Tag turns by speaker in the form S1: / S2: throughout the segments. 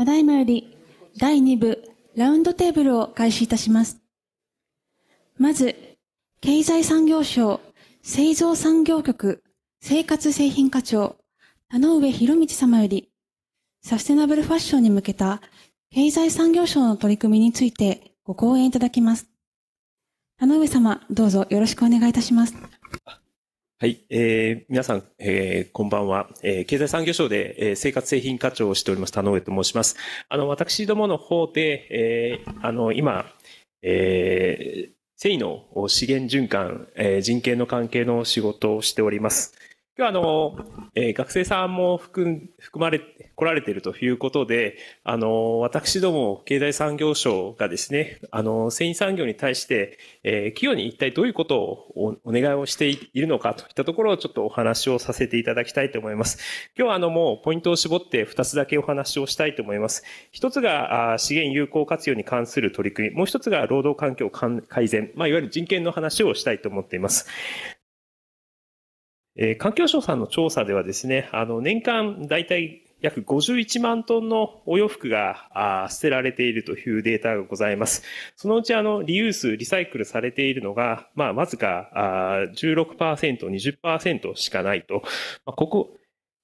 S1: ただいまより第2部ラウンドテーブルを開始いたします。まず、経済産業省製造産業局生活製品課長田上博道様よりサステナブルファッションに向けた経済産業省の取り組みについてご講演いただきます。田上様、どうぞよろしくお願いいたします。
S2: はい、えー、皆さん、えー、こんばんは、えー。経済産業省で、えー、生活製品課長をしております、田上と申します。あの、私どもの方で、えー、あの、今、えー、繊維の資源循環、えー、人権の関係の仕事をしております。今日あの、えー、学生さんも含含まれて、来られているということで、あの、私ども経済産業省がですね、あの、繊維産業に対して、えー、企業に一体どういうことをお願いをしているのかといったところをちょっとお話をさせていただきたいと思います。今日はあの、もうポイントを絞って2つだけお話をしたいと思います。1つが資源有効活用に関する取り組み、もう1つが労働環境改善、まあ、いわゆる人権の話をしたいと思っています。えー、環境省さんの調査ではですね、あの、年間大体約51万トンのお洋服が捨てられているというデータがございます。そのうちあの、リユース、リサイクルされているのが、まあ、わずかー16%、20%しかないと。まあ、ここ、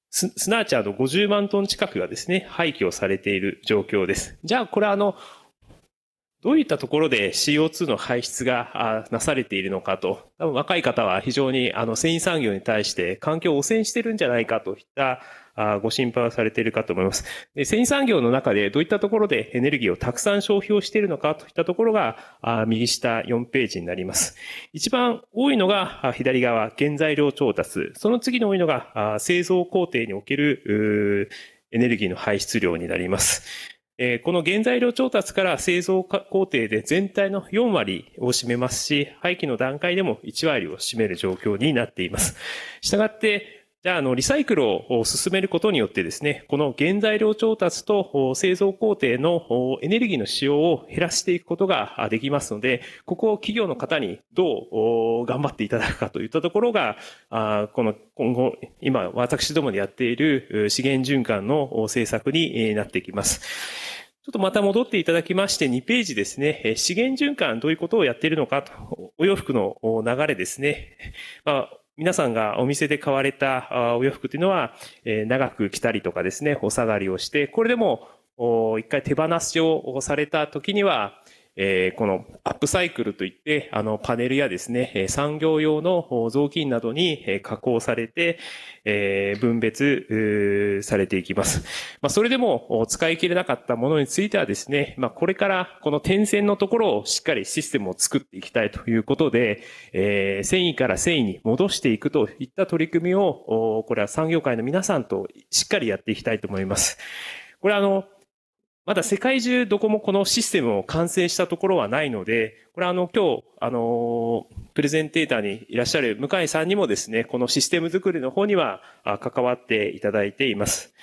S2: す、すなわちあの50万トン近くがですね、廃棄をされている状況です。じゃあ、これあの、どういったところで CO2 の排出がなされているのかと、多分若い方は非常にあの繊維産業に対して環境を汚染してるんじゃないかといったご心配をされているかと思います。で繊維産業の中でどういったところでエネルギーをたくさん消費をしているのかといったところが右下4ページになります。一番多いのが左側、原材料調達。その次に多いのが製造工程におけるエネルギーの排出量になります。えー、この原材料調達から製造工程で全体の4割を占めますし、廃棄の段階でも1割を占める状況になっています。したがって、じゃあ、あの、リサイクルを進めることによってですね、この原材料調達と製造工程のエネルギーの使用を減らしていくことができますので、ここを企業の方にどう頑張っていただくかといったところが、この今後、今、私どもでやっている資源循環の政策になっていきます。ちょっとまた戻っていただきまして、2ページですね。資源循環どういうことをやっているのかと、お洋服の流れですね。まあ皆さんがお店で買われたお洋服というのは、え長く着たりとかですね、お下がりをして、これでも、一回手放しをされた時には、えー、このアップサイクルといって、あのパネルやですね、産業用の雑巾などに加工されて、えー、分別されていきます。まあ、それでも使い切れなかったものについてはですね、まあ、これからこの点線のところをしっかりシステムを作っていきたいということで、えー、繊維から繊維に戻していくといった取り組みを、これは産業界の皆さんとしっかりやっていきたいと思います。これあの、まだ世界中どこもこのシステムを完成したところはないので、これあの今日、あの、プレゼンテーターにいらっしゃる向井さんにもですね、このシステム作りの方には関わっていただいています。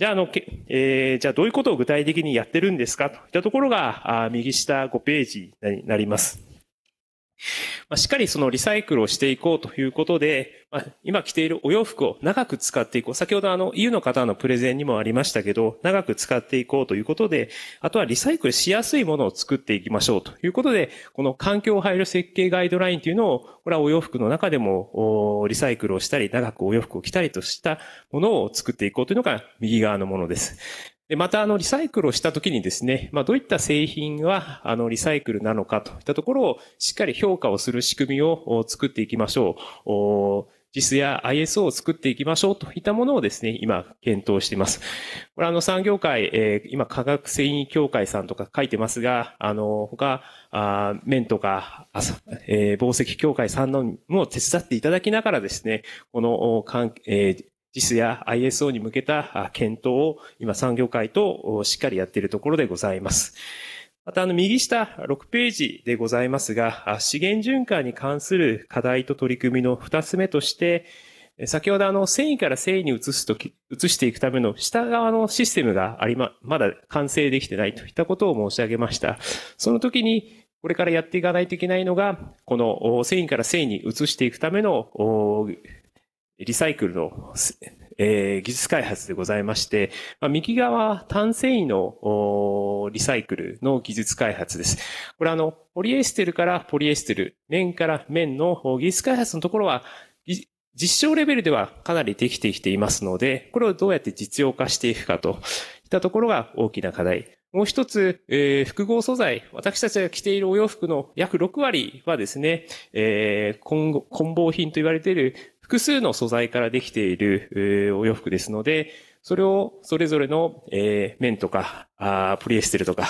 S2: じゃあ、あの、えー、じゃあどういうことを具体的にやってるんですかといったところが、右下5ページになります。まあ、しっかりそのリサイクルをしていこうということで、まあ、今着ているお洋服を長く使っていこう。先ほどあの EU の方のプレゼンにもありましたけど、長く使っていこうということで、あとはリサイクルしやすいものを作っていきましょうということで、この環境配慮設計ガイドラインというのを、これはお洋服の中でもリサイクルをしたり、長くお洋服を着たりとしたものを作っていこうというのが右側のものです。で、また、あの、リサイクルをしたときにですね、まあ、どういった製品は、あの、リサイクルなのかといったところを、しっかり評価をする仕組みを作っていきましょう。お JIS や ISO を作っていきましょうといったものをですね、今、検討しています。これ、あの、産業界、えー、今、科学繊維協会さんとか書いてますが、あの、他、あ面とか、あえー、宝石協会さんのも手伝っていただきながらですね、この、かんえー JIS や ISO に向けた検討を今産業界としっかりやっているところでございます。また、あの、右下6ページでございますが、資源循環に関する課題と取り組みの2つ目として、先ほどあの、繊維から繊維に移すとき、移していくための下側のシステムがありま、まだ完成できてないといったことを申し上げました。その時に、これからやっていかないといけないのが、この繊維から繊維に移していくためのリサイクルの、えー、技術開発でございまして、まあ、右側、単繊維のリサイクルの技術開発です。これあの、ポリエステルからポリエステル、綿から綿の技術開発のところは、実証レベルではかなりできてきていますので、これをどうやって実用化していくかといったところが大きな課題。もう一つ、えー、複合素材。私たちが着ているお洋服の約6割はですね、えー、混合品と言われている複数の素材からできているお洋服ですので、それをそれぞれの、えー、綿とかあ、ポリエステルとか、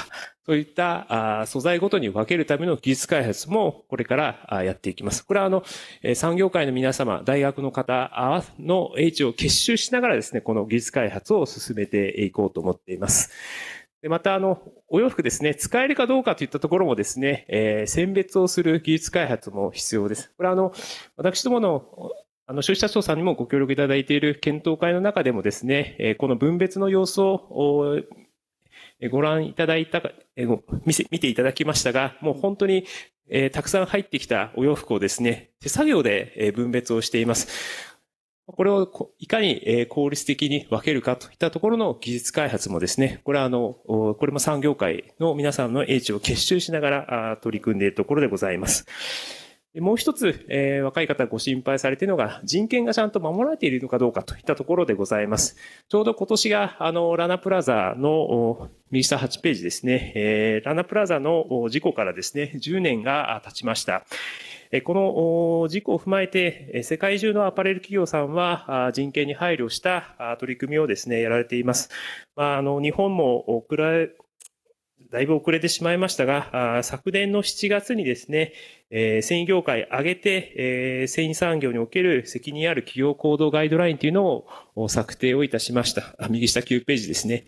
S2: そういったあ素材ごとに分けるための技術開発もこれからあやっていきます。これはあの、えー、産業界の皆様、大学の方の英知を結集しながらですね、この技術開発を進めていこうと思っています。でまた、あの、お洋服ですね、使えるかどうかといったところもですね、えー、選別をする技術開発も必要です。これはあの、私どものあの、消費者庁さんにもご協力いただいている検討会の中でもですね、えこの分別の様子をご覧いただいた、え見せ、見ていただきましたが、もう本当に、えー、たくさん入ってきたお洋服をですね、手作業で、え分別をしています。これをいかに、え効率的に分けるかといったところの技術開発もですね、これはあの、これも産業界の皆さんの英知を結集しながら取り組んでいるところでございます。もう一つ、えー、若い方ご心配されているのが、人権がちゃんと守られているのかどうかといったところでございます。ちょうど今年が、あの、ラナプラザの、右下8ページですね、えー、ラナプラザの事故からですね、10年が経ちました。この事故を踏まえて、世界中のアパレル企業さんは人権に配慮した取り組みをですね、やられています。まあ、あの日本もだいぶ遅れてしまいましたが、昨年の7月にですね、え繊維業界上げて、え繊維産業における責任ある企業行動ガイドラインというのを策定をいたしました。右下9ページですね。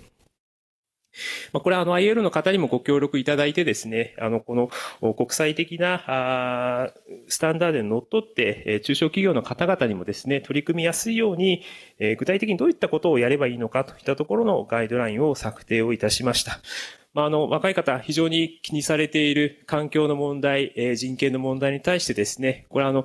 S2: まこれはあの IL の方にもご協力いただいてですね、あの、この国際的なスタンダードにのっとって、中小企業の方々にもですね、取り組みやすいように、具体的にどういったことをやればいいのかといったところのガイドラインを策定をいたしました。まあ、あの、若い方、非常に気にされている環境の問題、えー、人権の問題に対してですね、これあの、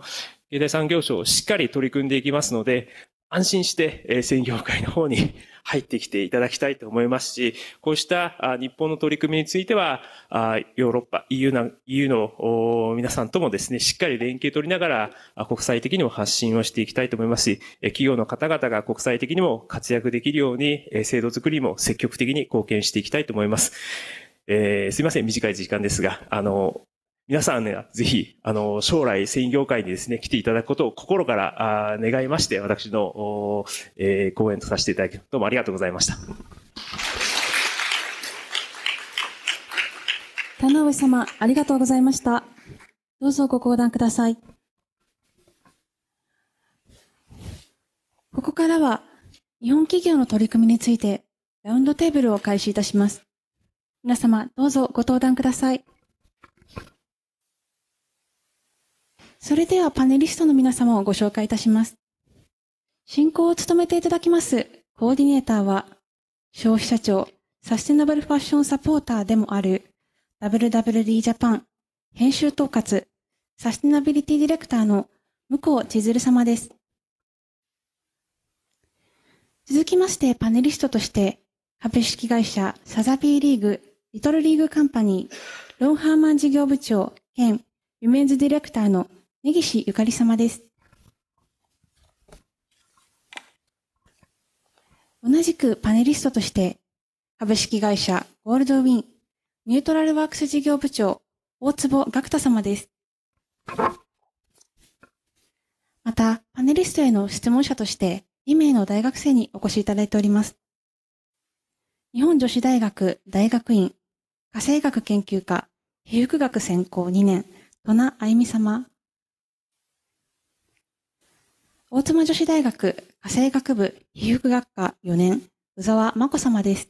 S2: 経済産業省しっかり取り組んでいきますので、安心して、え繊専業界の方に 入ってきていただきたいと思いますし、こうした日本の取り組みについては、あヨーロッパ、EU, な EU の皆さんともですね、しっかり連携取りながら国際的にも発信をしていきたいと思いますし、企業の方々が国際的にも活躍できるように、制度づくりも積極的に貢献していきたいと思います。えー、すいません、短い時間ですが、あの、皆さんね、ぜひ、あの、将来繊維業界にですね、来ていただくことを心から願いまして、私の、えー、講演とさせていただき、どうもありがとうございました。
S1: 田上様、ありがとうございました。どうぞご講談ください。ここからは、日本企業の取り組みについて、ラウンドテーブルを開始いたします。皆様、どうぞご登壇ください。それではパネリストの皆様をご紹介いたします。進行を務めていただきます、コーディネーターは、消費者庁サステナブルファッションサポーターでもある、WWD ジャパン編集統括、サステナビリティディレクターの向こう千鶴様です。続きましてパネリストとして、株式会社サザビーリーグ、リトルリーグカンパニー、ロンハーマン事業部長兼、ウメンズディレクターの根岸ゆかり様です。同じくパネリストとして、株式会社ゴールドウィンニュートラルワークス事業部長大坪岳太様です。また、パネリストへの質問者として2名の大学生にお越しいただいております。日本女子大学大学院、家政学研究科、皮膚学専攻2年、戸名あゆみ様大妻女子大学家政学部被服学科4年、宇沢真子様です。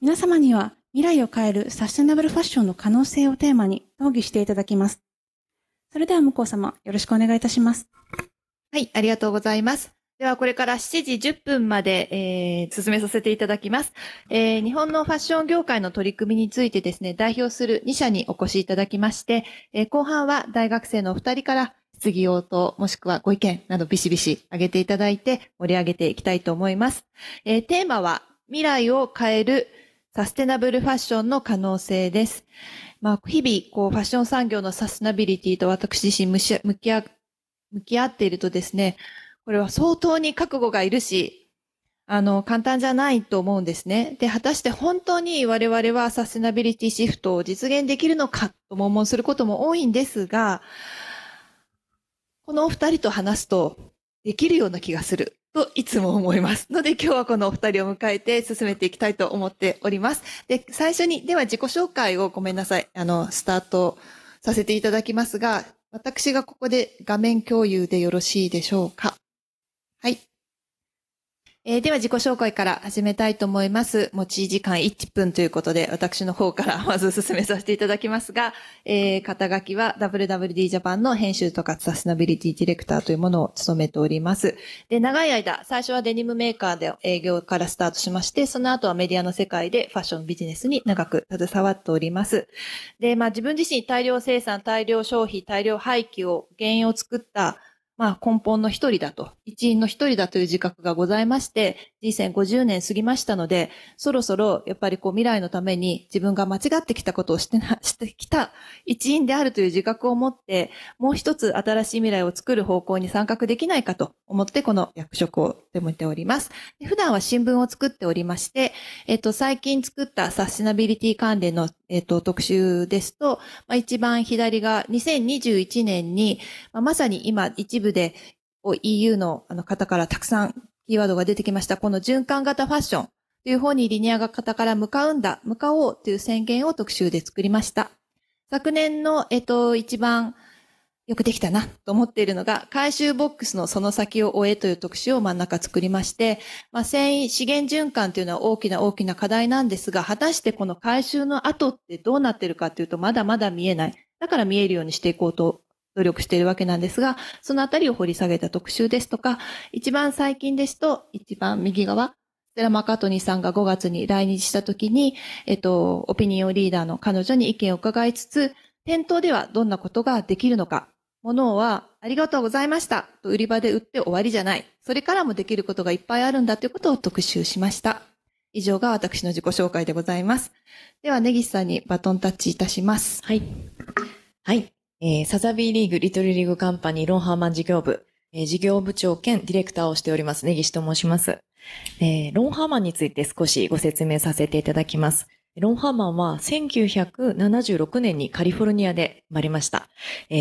S1: 皆様には未来を変えるサステナブルファッションの可能性をテーマに討議していただきます。それでは向こう
S3: 様、よろしくお願いいたします。はい、ありがとうございます。では、これから7時10分まで、えー、進めさせていただきます、えー、日本のファッション業界の取り組みについてですね、代表する2社にお越しいただきまして、えー、後半は大学生のお二人から質疑応答、もしくはご意見などビシビシ上げていただいて盛り上げていきたいと思います。えー、テーマは未来を変えるサステナブルファッションの可能性です。まあ、日々、こう、ファッション産業のサステナビリティと私自身向き合、向き合っているとですね、これは相当に覚悟がいるし、あの、簡単じゃないと思うんですね。で、果たして本当に我々はサステナビリティシフトを実現できるのかと悶問することも多いんですが、このお二人と話すとできるような気がするといつも思います。ので今日はこのお二人を迎えて進めていきたいと思っております。で、最初に、では自己紹介をごめんなさい。あの、スタートさせていただきますが、私がここで画面共有でよろしいでしょうか。はい。えー、では自己紹介から始めたいと思います。持ち時間1分ということで、私の方から まず進めさせていただきますが、えー、肩書きは WWD ジャパンの編集とかサステナビリティディレクターというものを務めております。で、長い間、最初はデニムメーカーで営業からスタートしまして、その後はメディアの世界でファッションビジネスに長く携わっております。で、まあ自分自身大量生産、大量消費、大量廃棄を、原因を作ったまあ、根本の一人だと、一員の一人だという自覚がございまして、人生50年過ぎましたので、そろそろやっぱりこう未来のために自分が間違ってきたことをしてな、してきた一員であるという自覚を持って、もう一つ新しい未来を作る方向に参画できないかと思ってこの役職を手向いております。普段は新聞を作っておりまして、えっと、最近作ったサスティナビリティ関連の、えっと、特集ですと、まあ、一番左が2021年に、まあ、まさに今一部で EU のあの方からたくさんキーワードが出てきました。この循環型ファッションという方にリニア型から向かうんだ、向かおうという宣言を特集で作りました。昨年の、えっと、一番よくできたなと思っているのが、回収ボックスのその先を追えという特集を真ん中作りまして、まあ、繊維、資源循環というのは大きな大きな課題なんですが、果たしてこの回収の後ってどうなってるかというと、まだまだ見えない。だから見えるようにしていこうと努力しているわけなんですが、そのあたりを掘り下げた特集ですとか、一番最近ですと、一番右側、ステラ・マカトニーさんが5月に来日した時に、えっと、オピニオンリーダーの彼女に意見を伺いつつ、店頭ではどんなことができるのか、物はありがとうございましたと売り場で売って終わりじゃない。それからもできることがいっぱいあるんだということを特集しました。以上が私の自己紹介でございます。では、根岸
S4: さんにバトンタッチいたします。はい。はい。えー、サザビーリーグ、リトルリーグカンパニー、ロンハーマン事業部、えー、事業部長兼ディレクターをしております、根岸と申します。えー、ロンハーマンについて少しご説明させていただきます。ロンハーマンは1976年にカリフォルニアで生まれました。え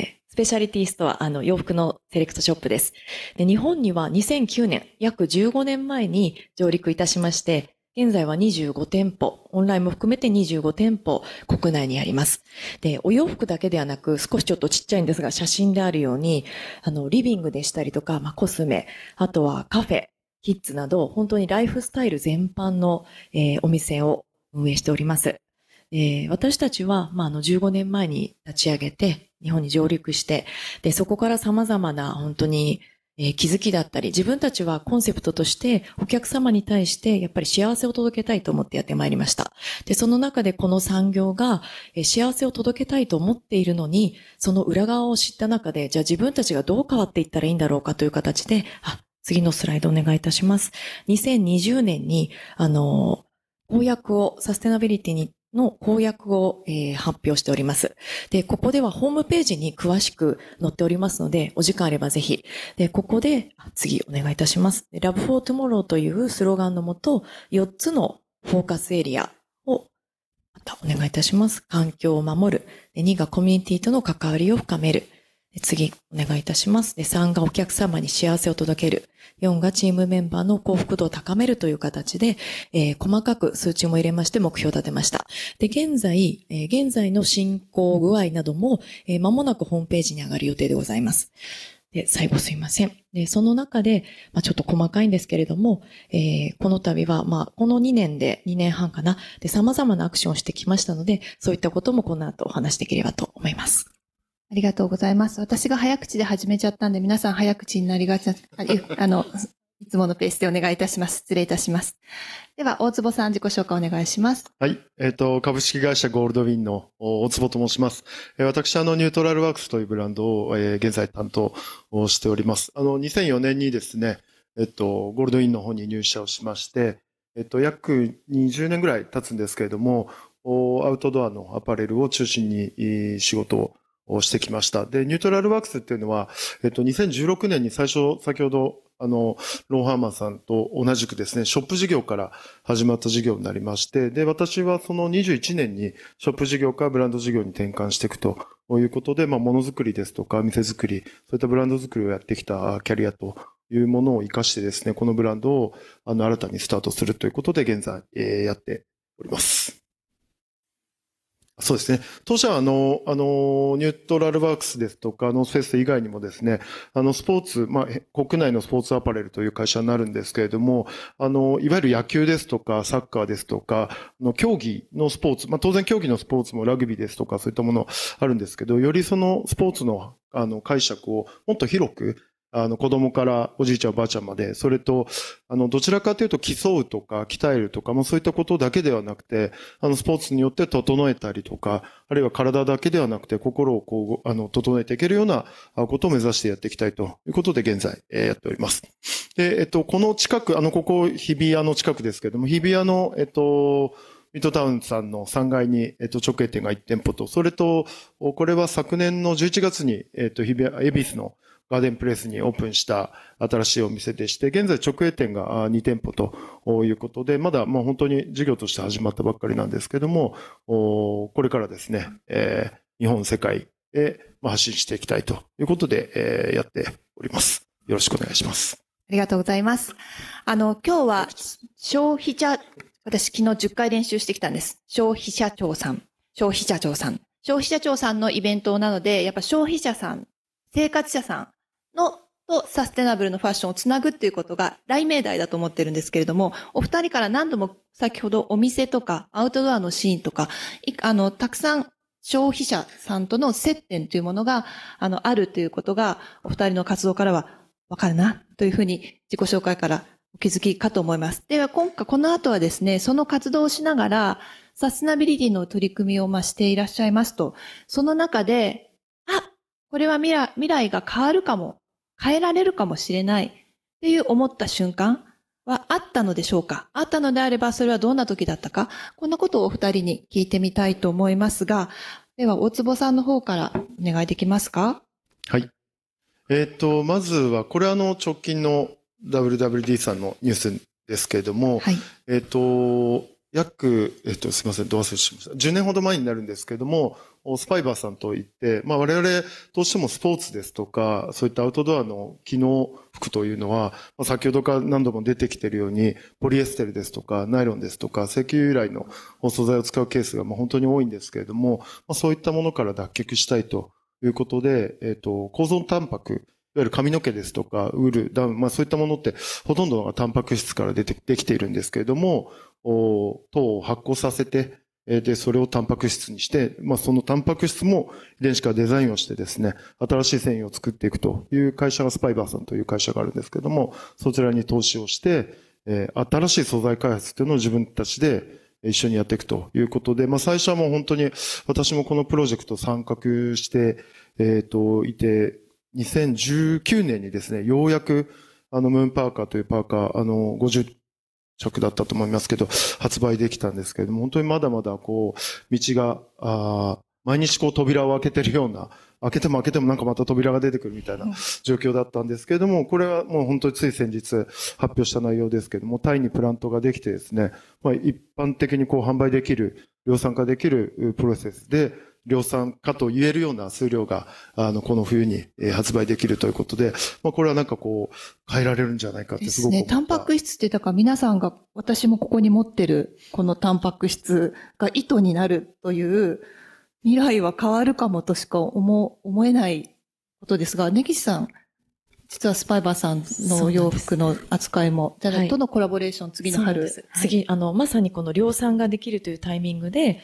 S4: ー、スペシャリティストはあの、洋服のセレクトショップですで。日本には2009年、約15年前に上陸いたしまして、現在は25店舗、オンラインも含めて25店舗、国内にあります。で、お洋服だけではなく、少しちょっとちっちゃいんですが、写真であるように、あの、リビングでしたりとか、まあ、コスメ、あとはカフェ、キッズなど、本当にライフスタイル全般の、えー、お店を運営しております。えー、私たちは、まあ、あの、15年前に立ち上げて、日本に上陸して、で、そこから様々な、本当に、えー、気づきだったり、自分たちはコンセプトとしてお客様に対してやっぱり幸せを届けたいと思ってやってまいりました。で、その中でこの産業が、えー、幸せを届けたいと思っているのに、その裏側を知った中で、じゃあ自分たちがどう変わっていったらいいんだろうかという形で、あ、次のスライドお願いいたします。2020年に、あのー、公約をサステナビリティにの公約を、えー、発表しております。で、ここではホームページに詳しく載っておりますので、お時間あればぜひ。で、ここで、次お願いいたします。ラブフォートモローというスローガンのもと、4つのフォーカスエリアを、またお願いいたします。環境を守る。2がコミュニティとの関わりを深める。次、お願いいたします。で、3がお客様に幸せを届ける。4がチームメンバーの幸福度を高めるという形で、えー、細かく数値も入れまして目標を立てました。で、現在、えー、現在の進行具合なども、えー、間もなくホームページに上がる予定でございます。で、最後すいません。で、その中で、まあ、ちょっと細かいんですけれども、えー、この度は、まあ、この2年で、2年半かな、で、様々なアクションをしてきましたので、そういったこともこの後お話しできればと思います。ありがとうございます。私
S3: が早口で始めちゃったんで、皆さん早口になりがちな、あの、いつものペースでお願いいたします。失礼いたします。では、大坪さん、自己紹介お願いします。
S5: はい。えっ、ー、と、株式会社ゴールドウィンの大坪と申します。えー、私、あの、ニュートラルワークスというブランドを、えー、現在担当をしております。あの、2004年にですね、えっ、ー、と、ゴールドウィンの方に入社をしまして、えっ、ー、と、約20年ぐらい経つんですけれども、おアウトドアのアパレルを中心に仕事ををしてきました。で、ニュートラルワークスっていうのは、えっと、2016年に最初、先ほど、あの、ロンハーマンさんと同じくですね、ショップ事業から始まった事業になりまして、で、私はその21年にショップ事業からブランド事業に転換していくということで、まあ、ものづくりですとか、店づくり、そういったブランドづくりをやってきたキャリアというものを活かしてですね、このブランドをあの新たにスタートするということで、現在、えー、やっております。そうですね。当社はあの、あの、ニュートラルワークスですとか、ノースフェス以外にもですね、あの、スポーツ、まあ、国内のスポーツアパレルという会社になるんですけれども、あの、いわゆる野球ですとか、サッカーですとか、の競技のスポーツ、まあ、当然競技のスポーツもラグビーですとか、そういったものあるんですけど、よりそのスポーツのあの解釈をもっと広くあの子供からおじいちゃんおばあちゃんまで、それと、あの、どちらかというと競うとか鍛えるとか、まあそういったことだけではなくて、あの、スポーツによって整えたりとか、あるいは体だけではなくて心をこう、あの、整えていけるようなことを目指してやっていきたいということで現在、えやっております。で、えっと、この近く、あの、ここ日比谷の近くですけども、日比谷の、えっと、ミッドタウンさんの3階に、えっと、直営店が1店舗と、それと、これは昨年の11月に、えっと、日比谷、恵比寿のガーデンプレイスにオープンした新しいお店でして、現在直営店が2店舗ということで、まだもう本当に事業として始まったばっかりなんですけども、これからですね、え日本、世界へ発信していきたいということで、えやっております。よろしくお願いします。
S3: ありがとうございます。あの、今日は消費者、私昨日10回練習してきたんです。消費者庁さん、消費者庁さん。消費者庁さんのイベントなので、やっぱ消費者さん、生活者さん、のとサステナブルのファッションをつなぐっていうことが大命題だと思ってるんですけれども、お二人から何度も先ほどお店とかアウトドアのシーンとか、あの、たくさん消費者さんとの接点というものが、あの、あるということが、お二人の活動からはわかるな、というふうに自己紹介からお気づきかと思います。では、今回、この後はですね、その活動をしながら、サステナビリティの取り組みをましていらっしゃいますと、その中で、あ、これは未来未来が変わるかも変えられるかもしれないっていう思った瞬間はあったのでしょうかあったのであればそれはどんな時だったかこんなことをお二人に聞いてみたいと思いますが、では大坪さんの方からお願いできますか
S5: はい。えっ、ー、と、まずは、これあの直近の WWD さんのニュースですけれども、はい、えっ、ー、と、約、えっと、すみません、ど忘れしました。10年ほど前になるんですけれども、スパイバーさんといって、まあ、我々としてもスポーツですとか、そういったアウトドアの機能服というのは、まあ、先ほどから何度も出てきているように、ポリエステルですとか、ナイロンですとか、石油由来の素材を使うケースがまあ本当に多いんですけれども、まあ、そういったものから脱却したいということで、えっと、構造タンパクいわゆる髪の毛ですとか、ウール、ダウン、まあそういったものって、ほとんどがタンパク質から出て、できているんですけれども、お糖を発酵させて、で、それをタンパク質にして、まあそのタンパク質も遺伝子からデザインをしてですね、新しい繊維を作っていくという会社がスパイバーさんという会社があるんですけれども、そちらに投資をして、え新しい素材開発というのを自分たちで一緒にやっていくということで、まあ最初はもう本当に私もこのプロジェクト参画して、えっ、と、いて、2019年にですね、ようやく、あの、ムーンパーカーというパーカー、あの、50着だったと思いますけど、発売できたんですけれども、本当にまだまだこう、道が、あ毎日こう扉を開けてるような、開けても開けてもなんかまた扉が出てくるみたいな状況だったんですけれども、これはもう本当につい先日発表した内容ですけれども、タイにプラントができてですね、まあ、一般的にこう販売できる、量産化できるプロセスで、量産かと言えるような数量が、あの、この冬に発売できるということで、まあ、これはなんかこう、変えられるんじゃないかってすごくですね。タンパ
S3: ク質って、だから皆さんが、私もここに持ってる、このタンパク質が糸になるという、未来は変わるかもとしか思、思えないことですが、根岸さん、実はスパイバーさんの洋服
S4: の扱
S3: いも、じゃい、とのコ
S4: ラボレーション、次の春。次、あの、まさにこの量産ができるというタイミングで、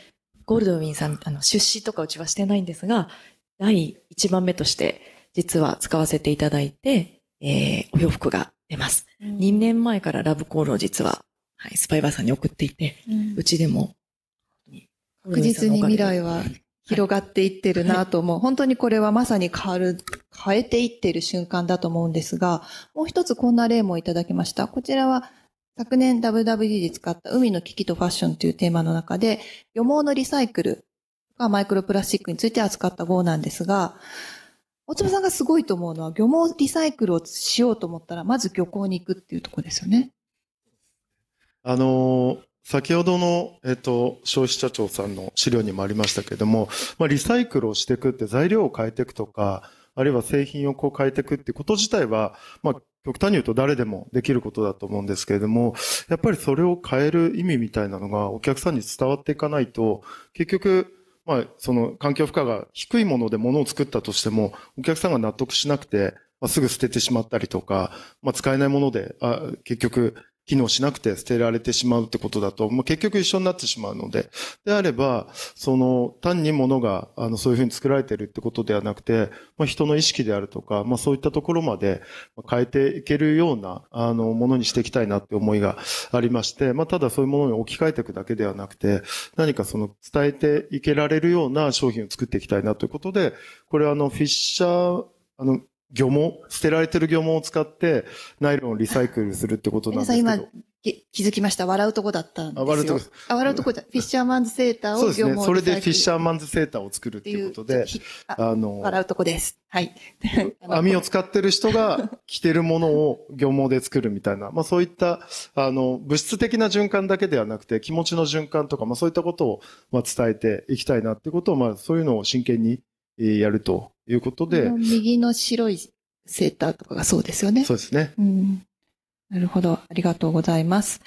S4: ゴールドウィンさん、あの、出資とかうちはしてないんですが、第1番目として、実は使わせていただいて、えー、お洋服が出ます。うん、2年前からラブコールを実は、はい、スパイバーさんに送っていて、うん、ちでも、
S3: 確実に未来は広がっていってるなと思う。はい、本当にこれはまさに変わる、変えていってる瞬間だと思うんですが、もう一つこんな例もいただきました。こちらは昨年 WWD で使った海の危機とファッションというテーマの中で、漁網のリサイクルがマイクロプラスチックについて扱った号なんですが、大坪さんがすごいと思うのは、漁網リサイクルをしようと思ったら、まず漁港に行くっていうところですよね。
S5: あの先ほどの、えっと、消費者庁さんの資料にもありましたけれども、まあ、リサイクルをしていくって材料を変えていくとか、あるいは製品をこう変えていくってこと自体は、まあ、極端に言うと誰でもできることだと思うんですけれども、やっぱりそれを変える意味みたいなのがお客さんに伝わっていかないと、結局、まあ、その環境負荷が低いものでものを作ったとしても、お客さんが納得しなくて、まあ、すぐ捨ててしまったりとか、まあ、使えないもので、あ結局、機能しなくて捨てられてしまうってことだと、まあ、結局一緒になってしまうので、であれば、その単に物があのそういうふうに作られてるってことではなくて、まあ、人の意識であるとか、まあ、そういったところまで変えていけるようなあのものにしていきたいなって思いがありまして、まあ、ただそういうものに置き換えていくだけではなくて、何かその伝えていけられるような商品を作っていきたいなということで、これはあのフィッシャー、あの、漁網、捨てられてる漁網を使ってナイロンをリサイクルするってことなんですけど。今
S3: 気づきました。笑うとこだったんですよ。あ笑うとこ。あ笑うとこだ。フィッシャーマンズセーターを漁網、ね、それでフィッシ
S5: ャーマンズセーターを作るっていうことで、あの、笑うとこ
S3: です。はい。
S5: 網を使ってる人が着てるものを漁網で作るみたいな、まあそういった、あの、物質的な循環だけではなくて、気持ちの循環とか、まあそういったことを、まあ伝えていきたいなってことを、まあそういうのを真剣にやるということで。右
S3: の白いセーターとかがそうですよね。そうですね。うん、なるほど。ありがとうございます。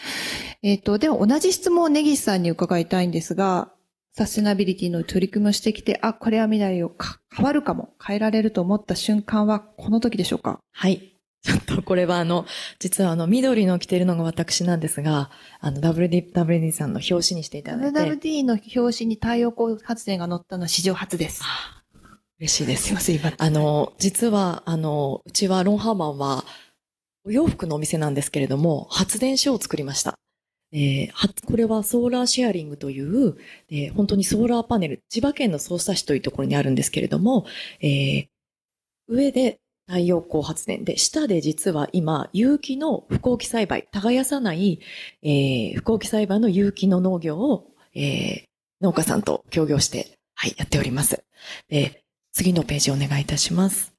S3: えっ、ー、と、では同じ質問を根岸さんに伺いたいんですが、サステナビリティの取り組みをしてきて、あ、これは未来を変わるかも、変えられると思った瞬間
S4: はこの時でしょうかはい。ちょっとこれはあの、実はあの、緑の着ているのが私なんですが、あの、WDWD さんの表紙にしていただいて。w
S3: d の表紙に太陽光発電が載ったのは史上初です。
S4: 嬉しいです。すいません、今。あの、実は、あの、うちはロンハーマンは、お洋服のお店なんですけれども、発電所を作りました。えー、これはソーラーシェアリングという、えー、本当にソーラーパネル、千葉県の匝瑳市というところにあるんですけれども、えー、上で太陽光発電で、下で実は今、有機の不耕起栽培、耕さない、えー、不耕起栽培の有機の農業を、えー、農家さんと協業して、はい、やっております。えー次のページお願いいたします。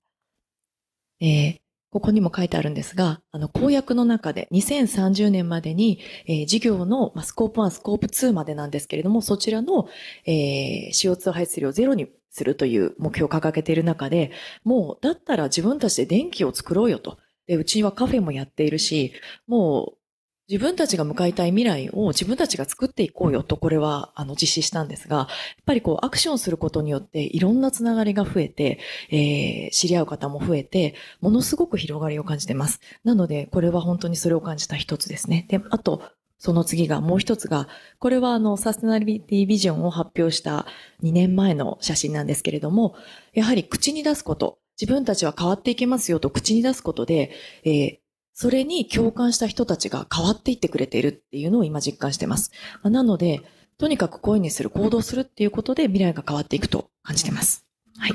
S4: えー、ここにも書いてあるんですが、あの、公約の中で2030年までに、えー、事業の、まあ、スコープ1、スコープ2までなんですけれども、そちらの、えー、CO2 排出量ゼロにするという目標を掲げている中で、もう、だったら自分たちで電気を作ろうよと。で、うちはカフェもやっているし、もう、自分たちが向かいたい未来を自分たちが作っていこうよとこれはあの実施したんですが、やっぱりこうアクションすることによっていろんなつながりが増えて、えー、知り合う方も増えて、ものすごく広がりを感じてます。なので、これは本当にそれを感じた一つですね。で、あと、その次がもう一つが、これはあのサステナリティビジョンを発表した2年前の写真なんですけれども、やはり口に出すこと、自分たちは変わっていけますよと口に出すことで、えーそれに共感した人たちが変わっていってくれているっていうのを今実感してます。なので、とにかく声にする、行動するっていうことで未来が変わっていくと感じてます。はい。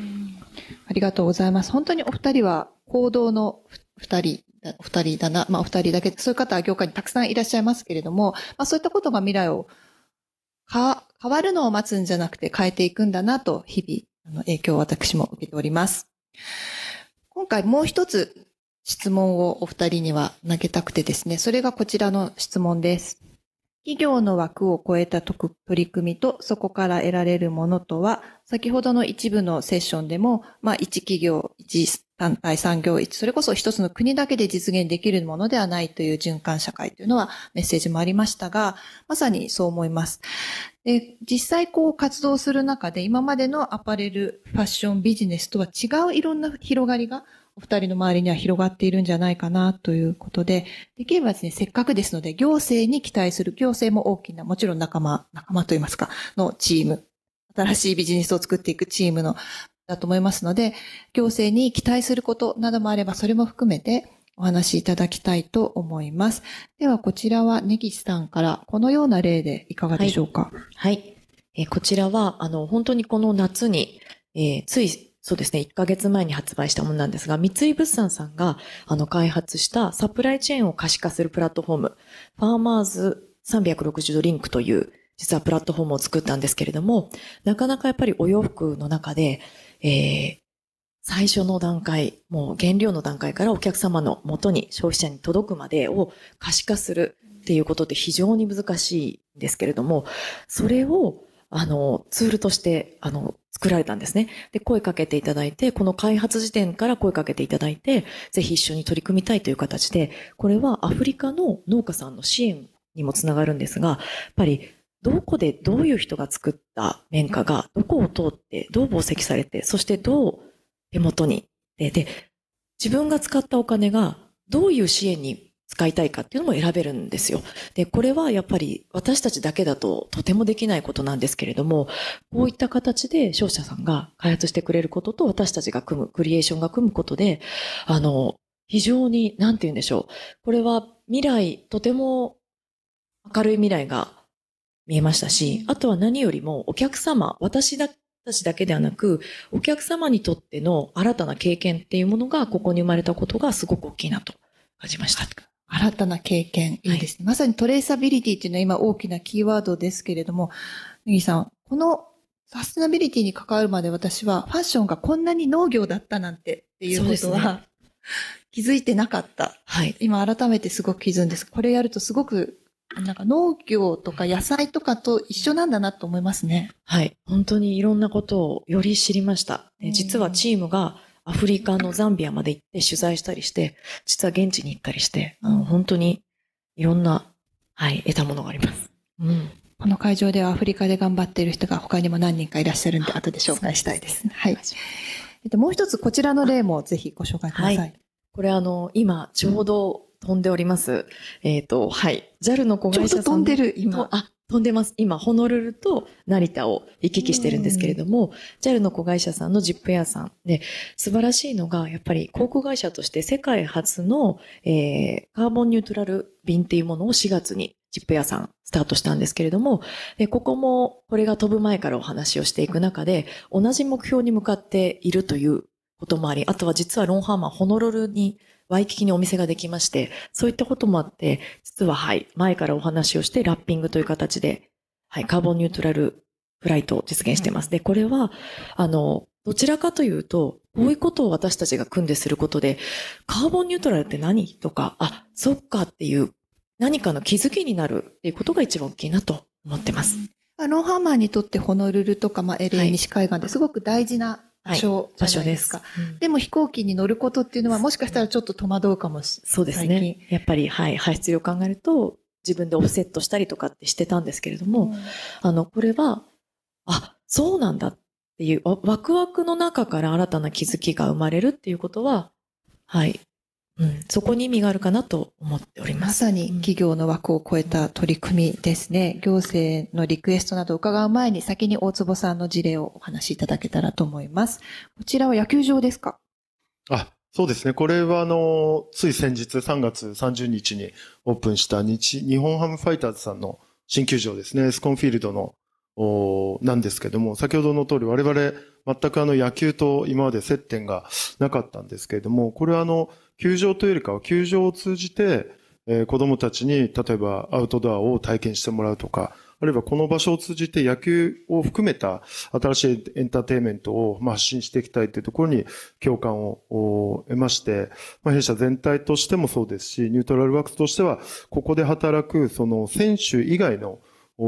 S4: ありがとうございます。本当にお
S3: 二人は行動の二人お二人だな、まあお二人だけ、そういう方は業界にたくさんいらっしゃいますけれども、まあそういったことが未来を変わるのを待つんじゃなくて変えていくんだなと、日々、あの影響を私も受けております。今回もう一つ質問をお二人には投げたくてですね、それがこちらの質問です。企業の枠を超えた取り組みとそこから得られるものとは、先ほどの一部のセッションでも、まあ一企業、一単体産業、一、それこそ一つの国だけで実現できるものではないという循環社会というのはメッセージもありましたが、まさにそう思います。で実際こう活動する中で今までのアパレル、ファッションビジネスとは違ういろんな広がりがお二人の周りには広がっているんじゃないかなということで、できればですね、せっかくですので、行政に期待する、行政も大きな、もちろん仲間、仲間といいますか、のチーム、新しいビジネスを作っていくチームの、だと思いますので、行政に期待することなどもあれば、それも含めてお話しいただきたいと思います。では、こちらは根岸さん
S4: から、このような例でいかがでしょうか。はい。はい、えこちらは、あの、本当にこの夏に、えー、ついそうですね、1ヶ月前に発売したものなんですが、三井物産さんがあの開発したサプライチェーンを可視化するプラットフォーム、ファーマーズ360ドリンクという実はプラットフォームを作ったんですけれども、なかなかやっぱりお洋服の中で、えー、最初の段階、もう原料の段階からお客様の元に消費者に届くまでを可視化するっていうことって非常に難しいんですけれども、それをあのツールとしてあの作られたんですね。で、声かけていただいて、この開発時点から声かけていただいて、ぜひ一緒に取り組みたいという形で、これはアフリカの農家さんの支援にもつながるんですが、やっぱりどこでどういう人が作った綿花が、どこを通って、どう紡績されて、そしてどう手元にで、で、自分が使ったお金がどういう支援に使いたいかっていうのも選べるんですよ。で、これはやっぱり私たちだけだととてもできないことなんですけれども、こういった形で商社さんが開発してくれることと私たちが組む、クリエーションが組むことで、あの、非常に、なんて言うんでしょう。これは未来、とても明るい未来が見えましたし、あとは何よりもお客様、私だ私だけではなく、お客様にとっての新たな経験っていうものがここに生まれたことがすごく大きいなと感じました。新たな経験、いいです
S3: ね。はい、まさにトレーサビリティっていうのは今大きなキーワードですけれども、ネギさん、このサステナビリティに関わるまで私はファッションがこんなに農業だったなんてっていうことは、ね、気づいてなかった。はい。今改めてすごく気づくんです。これやるとすご
S4: くなんか農業とか野菜とかと一緒なんだなと思いますね。はい。本当にいろんなことをより知りました。実はチームがアフリカのザンビアまで行って取材したりして、実は現地に行ったりして、あの本当にいろんな、はい、得たものがあります。
S3: うん。この会場ではアフリカで頑張っている人が他にも何人かいらっしゃるんで、後で紹介したいです。ですね、はい。えっと、もう一つこちらの例もぜひご
S4: 紹介ください。はい、これあの、今、ちょうど飛んでおります。えっ、と、はい。JAL の子会社さん。ちょうど飛んでる、今。あ、飛んでます。今、ホノルルと成田を行き来してるんですけれども、JAL の子会社さんのジップエアさんで、素晴らしいのが、やっぱり航空会社として世界初の、えー、カーボンニュートラル便っていうものを4月にジップエアさんスタートしたんですけれども、ここもこれが飛ぶ前からお話をしていく中で、同じ目標に向かっているということもあり、あとは実はロンハーマンホノルルにワイキキにお店ができまして、そういったこともあって、実ははい、前からお話をしてラッピングという形で、はい、カーボンニュートラルフライトを実現してます。で、これは、あの、どちらかというと、こういうことを私たちが組んですることで、カーボンニュートラルって何とか、あ、そっかっていう、何かの気づきになるっていうことが一番大きいなと思ってます。あ
S3: ーハーマーにとってホノルルとか、まあ、LA 西海岸ですごく大事な場所じゃないですか、はい、ですうん、でも飛行機に乗る
S4: ことっていうのはもしかしたらちょっと戸惑うかもしれないそうですねやっぱり、はい、排出量を考えると自分でオフセットしたりとかってしてたんですけれども、うん、あのこれはあそうなんだっていうワクワクの中から新たな気づきが生まれるっていうことははいうん、そこに意味があるかなと思っております。まさに企業の
S3: 枠を超えた取り組みですね。行政のリクエストなどを伺う前に先に大坪さんの事例をお話しいただけたらと思います。こちらは野球場ですか
S5: あ、そうですね。これはあの、つい先日3月30日にオープンした日日本ハムファイターズさんの新球場ですね。スコンフィールドのおなんですけども、先ほどの通り我々全くあの野球と今まで接点がなかったんですけれども、これはあの、球場というよりかは、球場を通じて、えー、子供たちに、例えばアウトドアを体験してもらうとか、あるいはこの場所を通じて野球を含めた新しいエンターテイメントを発信していきたいというところに共感を得まして、まあ、弊社全体としてもそうですし、ニュートラルワークスとしては、ここで働くその選手以外の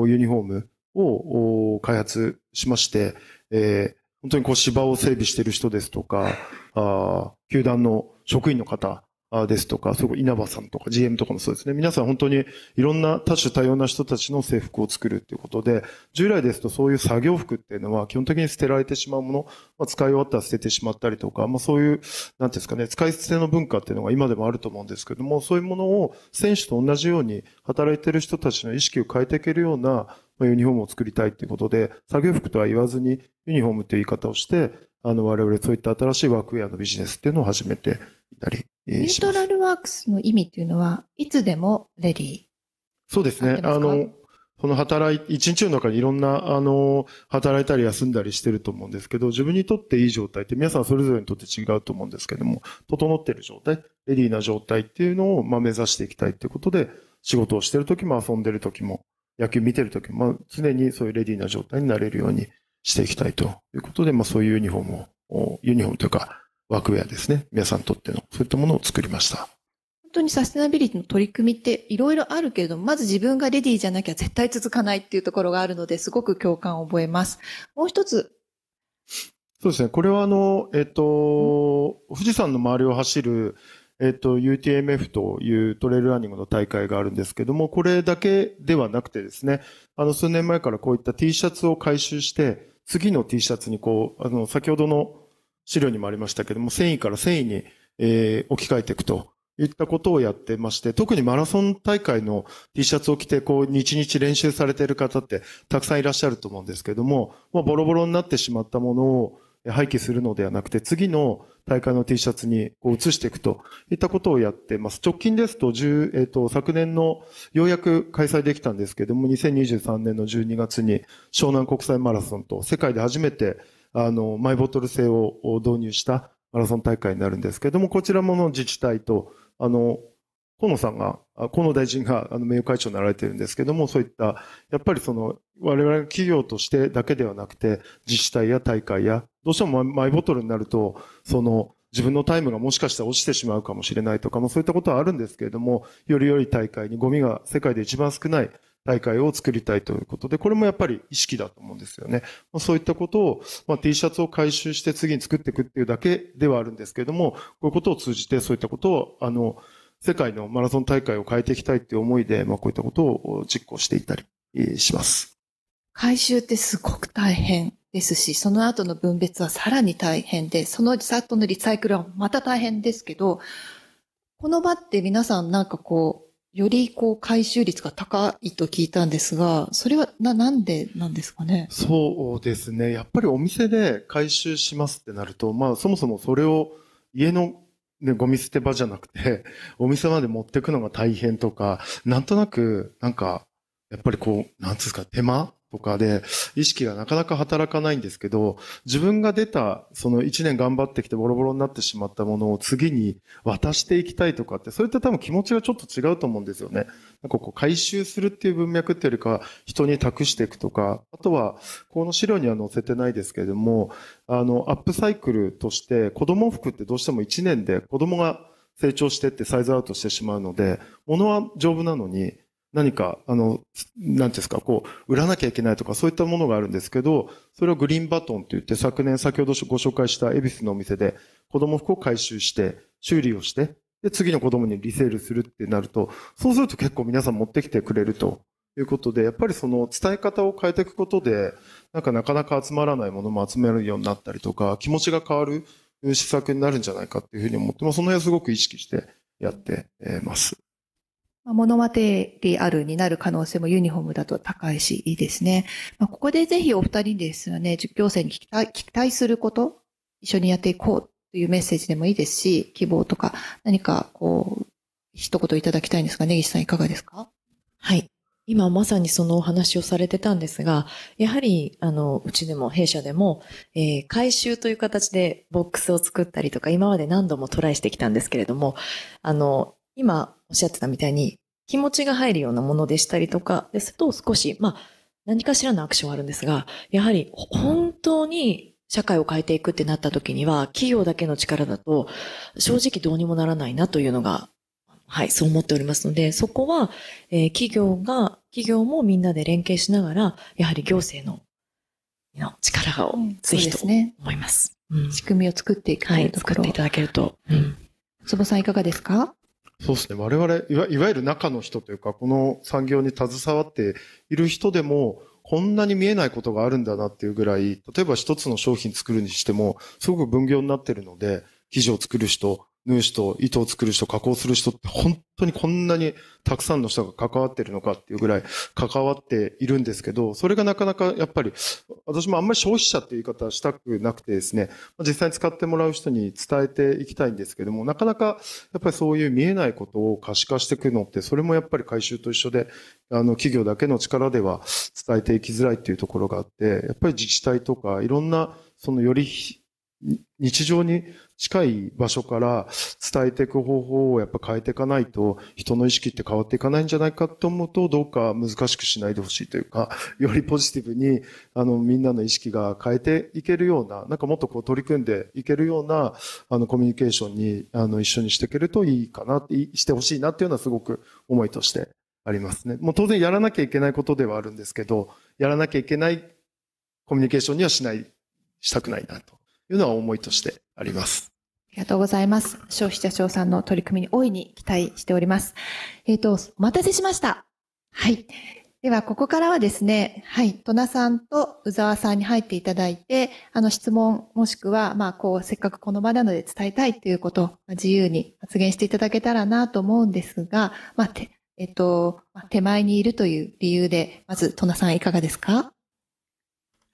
S5: ユニフォームを開発しまして、えー、本当にこう芝を整備している人ですとか、あ球団の職員の方ですとか、そこ稲葉さんとか GM とかもそうですね。皆さん本当にいろんな多種多様な人たちの制服を作るっていうことで、従来ですとそういう作業服っていうのは基本的に捨てられてしまうもの、まあ、使い終わったら捨ててしまったりとか、まあそういう、なんですかね、使い捨ての文化っていうのが今でもあると思うんですけども、そういうものを選手と同じように働いてる人たちの意識を変えていけるようなユニフォームを作りたいということで、作業服とは言わずにユニフォームという言い方をして、あの我々そういった新しいワークウェアのビジネスっていうのを始めて誰ニュート
S3: ラルワークスの意味っていうのは、いつでもレディー。
S5: そうですね。あの、その働い、一日の中にいろんな、あの、働いたり休んだりしてると思うんですけど、自分にとっていい状態って皆さんそれぞれにとって違うと思うんですけども、整ってる状態、レディーな状態っていうのを、まあ、目指していきたいっていうことで、仕事をしてる時も遊んでる時も、野球見てる時も、まあ、常にそういうレディーな状態になれるようにしていきたいということで、まあ、そういうユニフォームを、ユニフォームというか、ワークウェアですね。皆さんにとっての、そういったものを作りました。
S3: 本当にサステナビリティの取り組みっていろいろあるけれども、まず自分がレディーじゃなきゃ絶対続かないっていうところがあるので、すごく共感を覚えます。もう一つ。
S5: そうですね。これはあの、えっ、と、富士山の周りを走る、えっ、と、UTMF というトレイルランニングの大会があるんですけども、これだけではなくてですね、あの、数年前からこういった T シャツを回収して、次の T シャツにこう、あの、先ほどの資料にもありましたけども、繊維から繊維に、えー、置き換えていくといったことをやってまして、特にマラソン大会の T シャツを着て、こう、日々練習されている方ってたくさんいらっしゃると思うんですけども、まあ、ボロボロになってしまったものを廃棄するのではなくて、次の大会の T シャツにこう移していくといったことをやってます。直近ですと、10えっ、ー、と、昨年の、ようやく開催できたんですけども、2023年の12月に湘南国際マラソンと世界で初めてあの、マイボトル制を導入したマラソン大会になるんですけれども、こちらもの自治体と、あの、河野さんが、河野大臣があの名誉会長になられているんですけれども、そういった、やっぱりその、我々企業としてだけではなくて、自治体や大会や、どうしてもマイボトルになると、その、自分のタイムがもしかしたら落ちてしまうかもしれないとかも、そういったことはあるんですけれども、よりよい大会にゴミが世界で一番少ない大会を作りたいということで、これもやっぱり意識だと思うんですよね。まあ、そういったことを、まあ、T シャツを回収して次に作っていくっていうだけではあるんですけれども、こういうことを通じてそういったことを、あの、世界のマラソン大会を変えていきたいっていう思いで、まあ、こういったことを実行していったりします。
S3: 回収ってすごく大変ですし、その後の分別はさらに大変で、そのサトのリサイクルはまた大変ですけど、この場って皆さんなんかこう、よりこう回収率が高いと聞いたんですが、それはな、なんでなんですかね
S5: そうですね。やっぱりお店で回収しますってなると、まあそもそもそれを家のね、ゴミ捨て場じゃなくて、お店まで持ってくのが大変とか、なんとなく、なんか、やっぱりこう、なんつうんですか、手間とかで意識がなかなか働かないんですけど、自分が出た、その1年頑張ってきてボロボロになってしまったものを次に渡していきたいとかって、それって多分気持ちがちょっと違うと思うんですよね。なんかこう回収するっていう文脈っていうよりか人に託していくとか、あとはこの資料には載せてないですけれども、あの、アップサイクルとして子供服ってどうしても1年で子供が成長してってサイズアウトしてしまうので、物は丈夫なのに、何か、あの、なんですか、こう、売らなきゃいけないとか、そういったものがあるんですけど、それをグリーンバトンといって、昨年、先ほどご紹介した恵比寿のお店で、子供服を回収して、修理をして、で、次の子供にリセールするってなると、そうすると結構皆さん持ってきてくれるということで、やっぱりその伝え方を変えていくことで、なんかなかなか集まらないものも集めるようになったりとか、気持ちが変わる施策になるんじゃないかっていうふうに思って、まあ、その辺はすごく意識してやってます。
S3: ま物マテリアルになる可能性もユニフォームだと高いし、いいですね。まあ、ここでぜひお二人ですよね、実況生に期待すること、一緒にやっていこうというメッセージでもいいですし、
S4: 希望とか、何かこう、一言いただきたいんですが、根岸さんいかがですかはい。今まさにそのお話をされてたんですが、やはり、あの、うちでも弊社でも、えー、回収という形でボックスを作ったりとか、今まで何度もトライしてきたんですけれども、あの、今、おっしゃってたみたいに、気持ちが入るようなものでしたりとかですと、少し、まあ、何かしらのアクションはあるんですが、やはり本当に社会を変えていくってなった時には、企業だけの力だと、正直どうにもならないなというのが、はい、そう思っておりますので、そこは、えー、企業が、企業もみんなで連携しながら、やはり行政のの力を、ぜひと思います。仕組みを作っていくというところ、はい、作っていただけると。
S6: うん、
S3: 坪さんいかがですか
S5: そうですね。我々いわ、いわゆる中の人というか、この産業に携わっている人でも、こんなに見えないことがあるんだなっていうぐらい、例えば一つの商品作るにしても、すごく分業になってるので、記事を作る人、縫う人、糸を作る人、加工する人って本当にこんなにたくさんの人が関わってるのかっていうぐらい関わっているんですけど、それがなかなかやっぱり、私もあんまり消費者っていう言い方したくなくてですね、実際に使ってもらう人に伝えていきたいんですけども、なかなかやっぱりそういう見えないことを可視化していくのって、それもやっぱり回収と一緒で、あの企業だけの力では伝えていきづらいっていうところがあって、やっぱり自治体とかいろんなそのより日常に近い場所から伝えていく方法をやっぱ変えていかないと人の意識って変わっていかないんじゃないかと思うとどうか難しくしないでほしいというかよりポジティブにあのみんなの意識が変えていけるようななんかもっとこう取り組んでいけるようなあのコミュニケーションにあの一緒にしていけるといいかなしてほしいなっていうのはすごく思いとしてありますね。もう当然やらなきゃいけないことではあるんですけどやらなきゃいけないコミュニケーションにはしないしたくないなと。いうのは思いとしてあります。
S3: ありがとうございます。消費者庁さんの取り組みに大いに期待しております。えっ、ー、と、お待たせしました。はい。では、ここからはですね、はい、戸田さんと宇沢さんに入っていただいて、あの質問もしくは、まあ、こう、せっかくこの場なので伝えたいということを自由に発言していただけたらなと思うんですが、まあ、て、えっと、まあ、手前にいるという理由で、まず、戸田さんいかがですか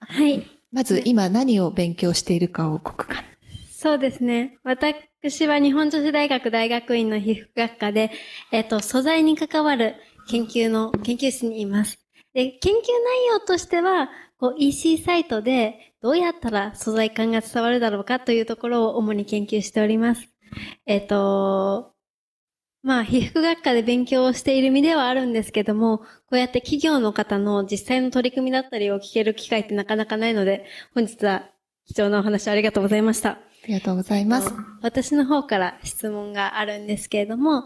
S3: はい。まず今何を勉強しているかを告白、か
S7: そうですね。私は日本女子大学大学院の皮膚学科で、えっ、ー、と、素材に関わる研究の、研究室にいます。で、研究内容としては、こう EC サイトでどうやったら素材感が伝わるだろうかというところを主に研究しております。えっ、ー、と、まあ、被服学科で勉強をしている身ではあるんですけども、こうやって企業の方の実際の取り組みだったりを聞ける機会ってなかなかないので、本日は貴重なお話ありがとうございました。ありがとうございます。私の方から質問があるんですけれども、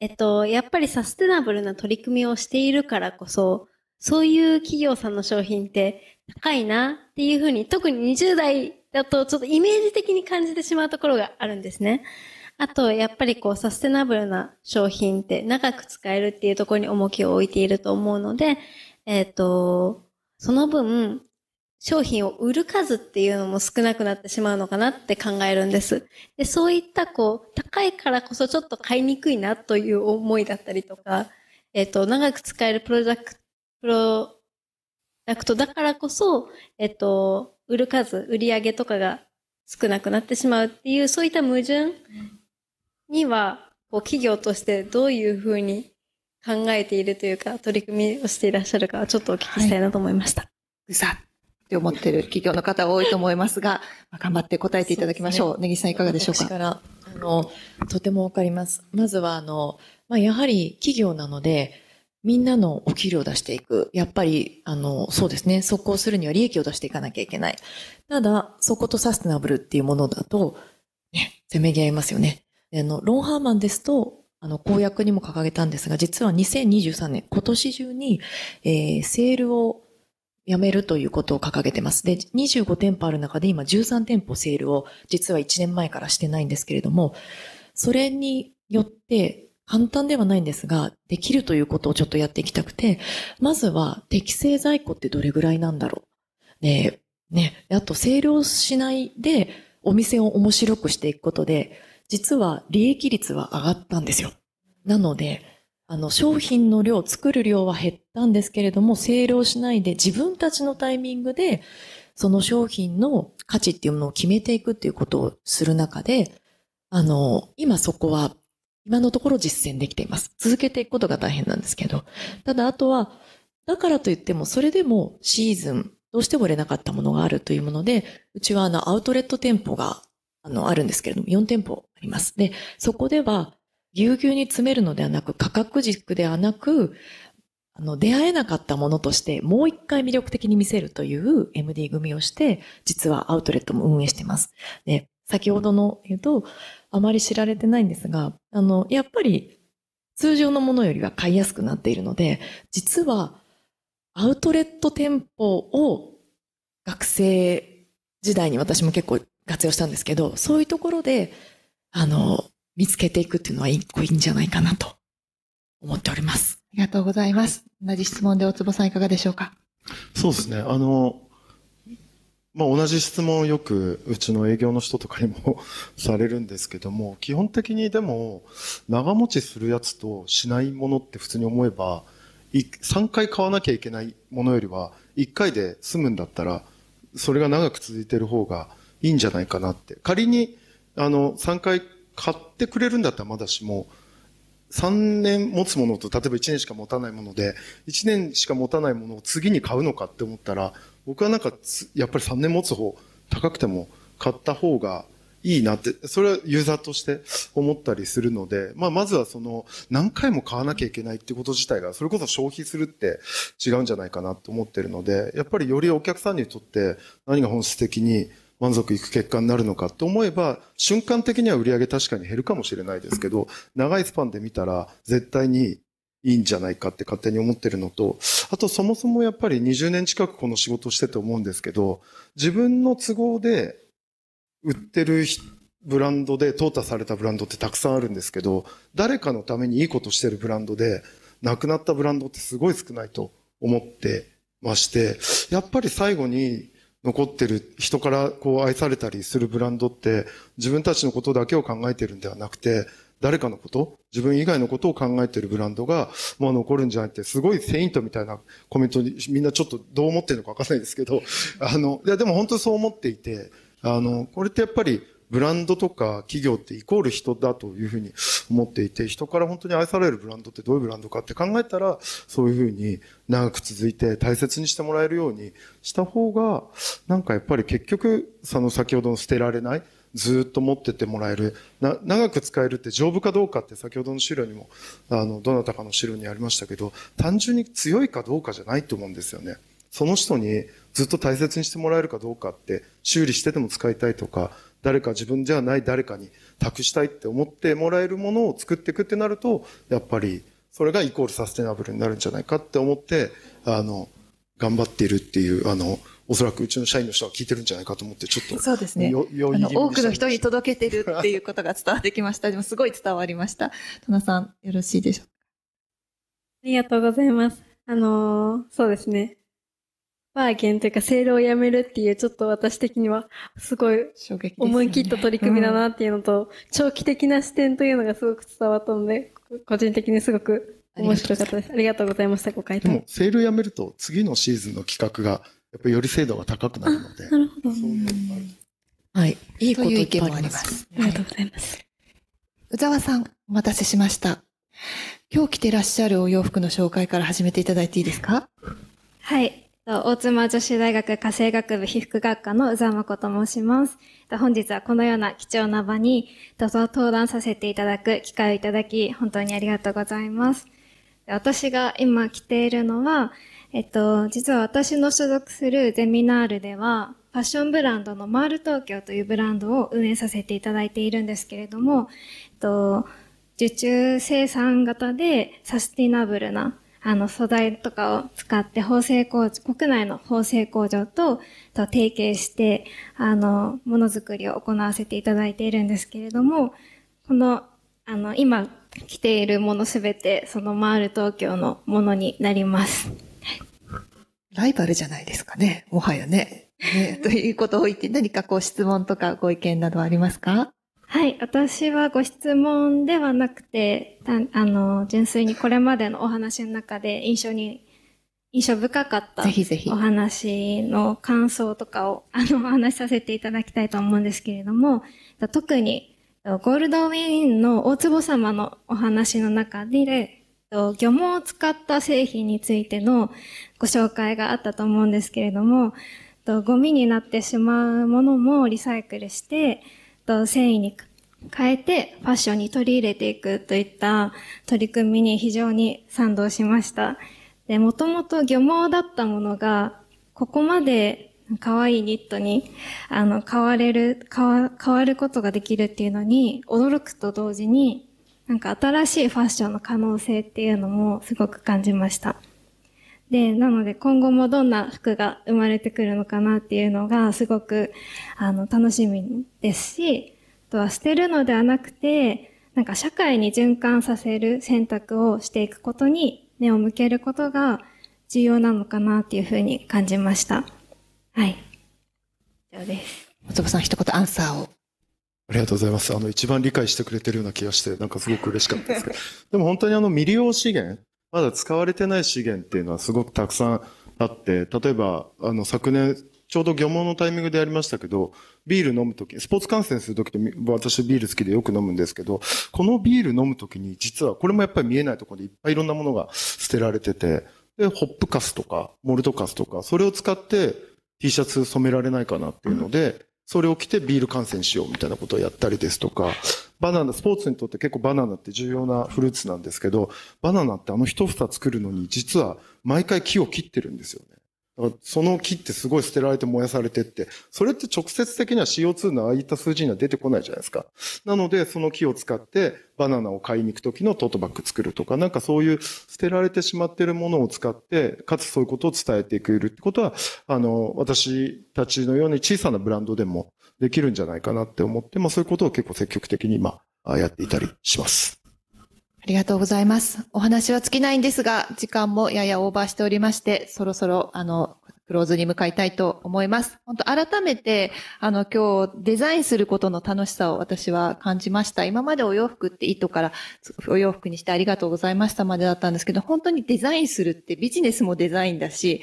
S7: えっと、やっぱりサステナブルな取り組みをしているからこそ、そういう企業さんの商品って高いなっていうふうに、特に20代だとちょっとイメージ的に感じてしまうところがあるんですね。あと、やっぱりこう、サステナブルな商品って長く使えるっていうところに重きを置いていると思うので、えっ、ー、と、その分、商品を売る数っていうのも少なくなってしまうのかなって考えるんです。で、そういったこう、高いからこそちょっと買いにくいなという思いだったりとか、えっ、ー、と、長く使えるプロダクト、プロダクトだからこそ、えっ、ー、と、売る数、売り上げとかが少なくなってしまうっていう、そういった矛盾には、こう企業としてどういうふうに考えているというか、取り組みをしていらっしゃるか、ちょっとお聞きしたいなと思いました。ぐさ
S3: って思ってる企業の方多いと思いますが、まあ、頑張って答えていただきましょう。うね、根岸さんいかがでしょうかから
S7: あの、
S4: とてもわかります。まずは、あの、まあ、やはり企業なので、みんなのお給料を出していく。やっぱり、あの、そうですね。速攻するには利益を出していかなきゃいけない。ただ、そことサステナブルっていうものだと、ね、せめぎ合いますよね。あの、ロンハーマンですと、あの、公約にも掲げたんですが、実は2023年、今年中に、えー、セールをやめるということを掲げてます。で、25店舗ある中で今13店舗セールを実は1年前からしてないんですけれども、それによって簡単ではないんですが、できるということをちょっとやっていきたくて、まずは適正在庫ってどれぐらいなんだろう。ね、あとセールをしないでお店を面白くしていくことで、実は利益率は上がったんですよ。なので、あの、商品の量、作る量は減ったんですけれども、セールをしないで自分たちのタイミングで、その商品の価値っていうものを決めていくっていうことをする中で、あの、今そこは、今のところ実践できています。続けていくことが大変なんですけど。ただ、あとは、だからといっても、それでもシーズン、どうしても売れなかったものがあるというもので、うちはあの、アウトレット店舗があの、あるんですけれども、4店舗あります。で、そこでは、ぎゅうぎゅうに詰めるのではなく、価格軸ではなく、あの、出会えなかったものとして、もう一回魅力的に見せるという MD 組をして、実はアウトレットも運営してます。で、先ほどの言うと、あまり知られてないんですが、あの、やっぱり、通常のものよりは買いやすくなっているので、実は、アウトレット店舗を学生時代に私も結構活用したんですけど、そういうところで、あの、見つけていくっていうのは一個いいんじゃないかなと思っております。あ
S3: りがとうございます。同じ質問で大坪さんいかがでしょうか
S5: そうですね。あの、まあ、同じ質問をよくうちの営業の人とかにも されるんですけども、基本的にでも長持ちするやつとしないものって普通に思えば、3回買わなきゃいけないものよりは1回で済むんだったら、それが長く続いてる方がいいんじゃないかなって。仮に、あの、3回買ってくれるんだったらまだしも、3年持つものと、例えば1年しか持たないもので、1年しか持たないものを次に買うのかって思ったら、僕はなんか、やっぱり3年持つ方、高くても買った方がいいなって、それはユーザーとして思ったりするので、まあ、まずはその、何回も買わなきゃいけないってこと自体が、それこそ消費するって違うんじゃないかなと思ってるので、やっぱりよりお客さんにとって何が本質的に、満足いく結果になるのかと思えば、瞬間的には売り上げ確かに減るかもしれないですけど、長いスパンで見たら絶対にいいんじゃないかって勝手に思ってるのと、あとそもそもやっぱり20年近くこの仕事してて思うんですけど、自分の都合で売ってるブランドで、淘汰されたブランドってたくさんあるんですけど、誰かのためにいいことしてるブランドで、なくなったブランドってすごい少ないと思ってまして、やっぱり最後に残ってる、人からこう愛されたりするブランドって、自分たちのことだけを考えてるんではなくて、誰かのこと、自分以外のことを考えてるブランドが、もう残るんじゃなくて、すごいセイントみたいなコメントに、みんなちょっとどう思ってるのかわかんないですけど、あの、いやでも本当そう思っていて、あの、これってやっぱり、ブランドとか企業ってイコール人だというふうに思っていて、人から本当に愛されるブランドってどういうブランドかって考えたら、そういうふうに長く続いて大切にしてもらえるようにした方が、なんかやっぱり結局、その先ほどの捨てられない、ずっと持っててもらえるな長く使えるって丈夫かどうかって先ほどの資料にもあのどなたかの資料にありましたけど単純に強いかどうかじゃないと思うんですよねその人にずっと大切にしてもらえるかどうかって修理してでも使いたいとか誰か自分じゃない誰かに託したいって思ってもらえるものを作っていくってなると、やっぱりそれがイコールサステナブルになるんじゃないかって思って、あの、頑張っているっていう、あの、おそらくうちの社員の人は聞いてるんじゃないかと思って、ちょっと。そ
S3: うですね。よ、よ多くの人に届けてるっていうことが伝わってきました。でもすごい
S7: 伝わりました。
S3: 田中さん、よろしいでしょうか。あり
S7: がとうございます。あのそうですね。バーゲンというか、セールをやめるっていう、ちょっと私的には、すごい、思い切った取り組みだなっていうのと、ねうん、長期的な視点というのがすごく伝わったので、個人的にすごく面白かったです。ありがとうございました、ご回
S3: 答。
S5: セールをやめると、次のシーズンの企画が、やっぱりより精度が高くなるので。なるほど。はい。
S3: いいことい意見もあります。ありがとうございます。宇沢さん、お待たせしました。今日着てらっしゃるお洋服の紹介から始めていただいていいですか
S8: はい。大妻女子大学家政学部被服学科の宇佐誠と申します。本日はこのような貴重な場に登壇させていただく機会をいただき、本当にありがとうございます。私が今着ているのは、えっと、実は私の所属するゼミナールでは、ファッションブランドのマール東京というブランドを運営させていただいているんですけれども、えっと、受注生産型でサスティナブルなあの素材とかを使って縫製工場、国内の縫製工場とと提携して、あの、ものづくりを行わせていただいているんですけれども、この、あの、今着ているものすべて、その回る東京のものになります。
S3: ライバルじゃないですかね、もはやね。
S8: ね、とい
S3: うことを言って、何かこう質問とかご意見などありますか
S8: はい、私はご質問ではなくて、あの、純粋にこれまでのお話の中で印象に、印象深かったぜひぜひお話の感想とかを、あの、お話しさせていただきたいと思うんですけれども、特に、ゴールドウィーンの大坪様のお話の中で、漁網を使った製品についてのご紹介があったと思うんですけれども、ゴミになってしまうものもリサイクルして、と繊維に変えてファッションに取り入れていくといった取り組みに非常に賛同しました。で、もともと漁網だったものが、ここまで可愛いニットに、あの、変われる、変わ、変わることができるっていうのに、驚くと同時に、なんか新しいファッションの可能性っていうのもすごく感じました。で、なので今後もどんな服が生まれてくるのかなっていうのがすごくあの楽しみですし、あとは捨てるのではなくて、なんか社会に循環させる選択をしていくことに目を向けることが重要なのかなっていうふうに感じました。はい。
S5: 以上です。松本さん一言アンサーを。ありがとうございます。あの、一番理解してくれてるような気がして、なんかすごく嬉しかったですけど。でも本当にあの、未利用資源まだ使われてない資源っていうのはすごくたくさんあって、例えば、あの、昨年、ちょうど漁網のタイミングでやりましたけど、ビール飲むとき、スポーツ観戦するときって、私ビール好きでよく飲むんですけど、このビール飲むときに、実はこれもやっぱり見えないところでいっぱいいろんなものが捨てられてて、で、ホップカスとか、モルトカスとか、それを使って T シャツ染められないかなっていうので、それを着てビール観戦しようみたいなことをやったりですとか、バナナ、スポーツにとって結構バナナって重要なフルーツなんですけど、バナナってあの一房作るのに実は毎回木を切ってるんですよね。その木ってすごい捨てられて燃やされてって、それって直接的には CO2 のああいった数字には出てこないじゃないですか。なので、その木を使ってバナナを買いに行く時のトートバッグ作るとか、なんかそういう捨てられてしまってるものを使って、かつそういうことを伝えていくってことは、あの、私たちのように小さなブランドでもできるんじゃないかなって思って、まあそういうことを結構積極的に今、やっていたりします。
S3: ありがとうございます。お話は尽きないんですが、時間もややオーバーしておりまして、そろそろ、あの、クローズに向かいたいと思います。本当改めて、あの、今日デザインすることの楽しさを私は感じました。今までお洋服って糸からお洋服にしてありがとうございましたまでだったんですけど、本当にデザインするってビジネスもデザインだし、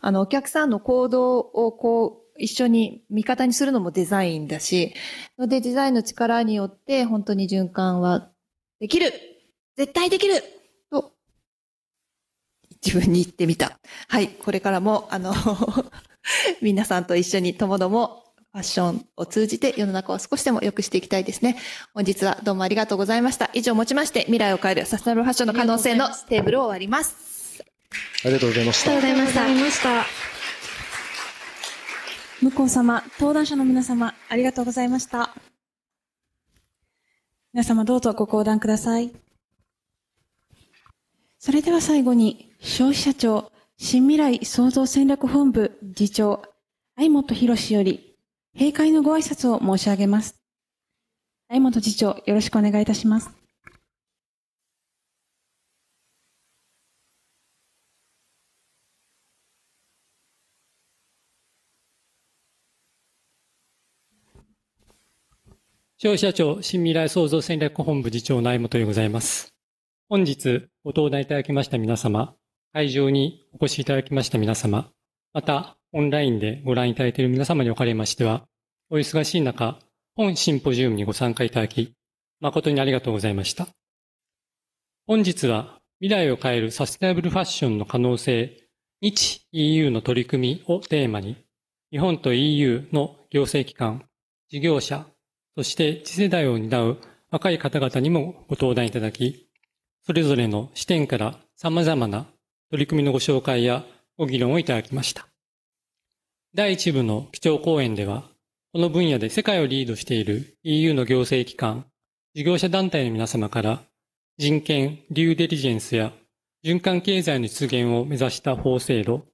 S3: あの、お客さんの行動をこう、一緒に味方にするのもデザインだし、のでデザインの力によって本当に循環はできる絶対できると、自分に言ってみた。はい、これからも、あの 皆さんと一緒にともどもファッションを通じて世の中を少しでも良くしていきたいですね。本日はどうもありがとうございました。以上をもちまして、未来を変えるサステナブルファッションの可能性のテーブルを終わります。
S5: ありがとうございました。ありがと
S3: うございました。
S1: 向こう様、登壇者の皆様、ありがとうございました。皆様どうぞご講談ください。それでは最後に、消費者庁新未来創造戦略本部次長、相本博士より、閉会のご挨拶を申し上げます。相本次長、よろしくお願いいたします。
S6: 消費者庁新未来創造戦略本部次長の相本でございます。本日ご登壇いただきました皆様、会場にお越しいただきました皆様、またオンラインでご覧いただいている皆様におかれましては、お忙しい中、本シンポジウムにご参加いただき、誠にありがとうございました。本日は未来を変えるサステナブルファッションの可能性、日 EU の取り組みをテーマに、日本と EU の行政機関、事業者、そして次世代を担う若い方々にもご登壇いただき、それぞれの視点から様々な取り組みのご紹介やご議論をいただきました。第1部の基調講演では、この分野で世界をリードしている EU の行政機関、事業者団体の皆様から人権、デューデリジェンスや循環経済の実現を目指した法制度、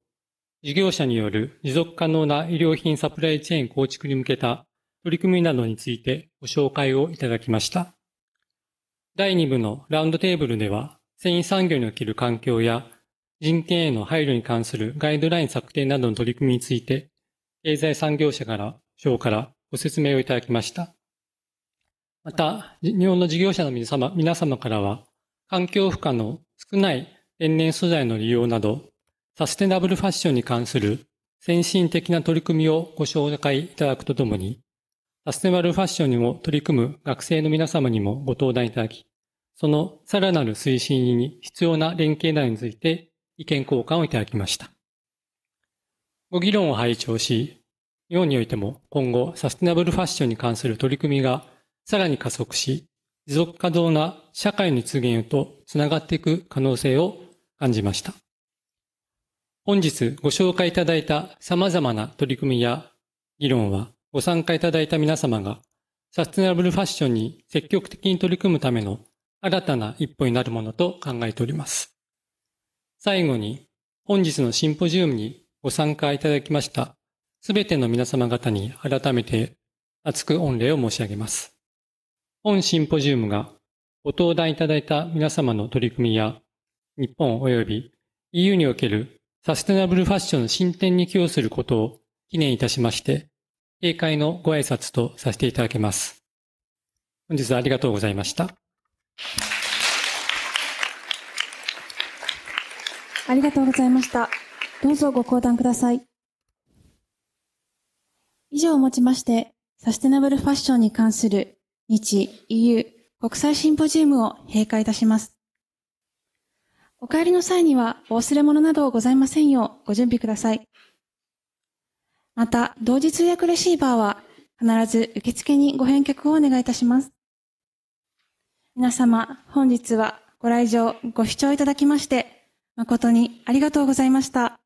S6: 事業者による持続可能な医療品サプライチェーン構築に向けた取り組みなどについてご紹介をいただきました。第2部のラウンドテーブルでは、繊維産業における環境や人権への配慮に関するガイドライン策定などの取り組みについて、経済産業者から、省からご説明をいただきました。また、日本の事業者の皆様皆様からは、環境負荷の少ない天然素材の利用など、サステナブルファッションに関する先進的な取り組みをご紹介いただくとともに、サステナブルファッションにも取り組む学生の皆様にもご登壇いただき、そのさらなる推進に必要な連携内について意見交換をいただきました。ご議論を拝聴し、日本においても今後サステナブルファッションに関する取り組みがさらに加速し、持続可能な社会の実現へとつながっていく可能性を感じました。本日ご紹介いただいた様々な取り組みや議論はご参加いただいた皆様が、サステナブルファッションに積極的に取り組むための新たな一歩になるものと考えております。最後に、本日のシンポジウムにご参加いただきました、すべての皆様方に改めて厚く御礼を申し上げます。本シンポジウムがご登壇いただいた皆様の取り組みや、日本及び EU におけるサステナブルファッションの進展に寄与することを記念いたしまして、閉会のご挨拶とさせていただきます。本日はありがとうございました。
S1: ありがとうございました。どうぞご講談ください。以上をもちまして、サステナブルファッションに関する日 EU 国際シンポジウムを閉会いたします。お帰りの際にはお忘れ物などございませんようご準備ください。また、同時通訳レシーバーは、必ず受付にご返却をお願いいたします。皆様、本日はご来場、ご視聴いただきまして、誠にありがとうございました。